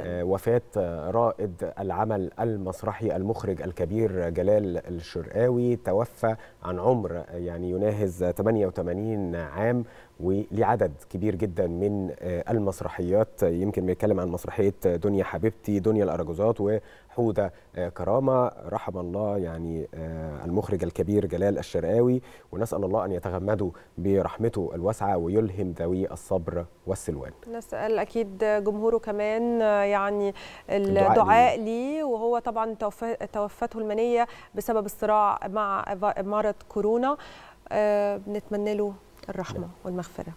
آه، وفاة رائد العمل المسرحي المخرج الكبير جلال الشرقاوي توفى عن عمر آه، يعني يناهز 88 عام ولعدد كبير جدا من آه، المسرحيات يمكن بيتكلم عن مسرحيه دنيا حبيبتي دنيا الأرجوزات وحوده كرامه رحم الله يعني المخرج الكبير جلال الشرقاوي ونسال الله ان يتغمدوا برحمته الواسعه ويلهم ذوي الصبر والسلوان نسال اكيد جمهوره كمان يعني الدعاء ليه وهو طبعا توفته المنيه بسبب الصراع مع مرض كورونا آه، نتمنى له الرحمه نعم. والمغفره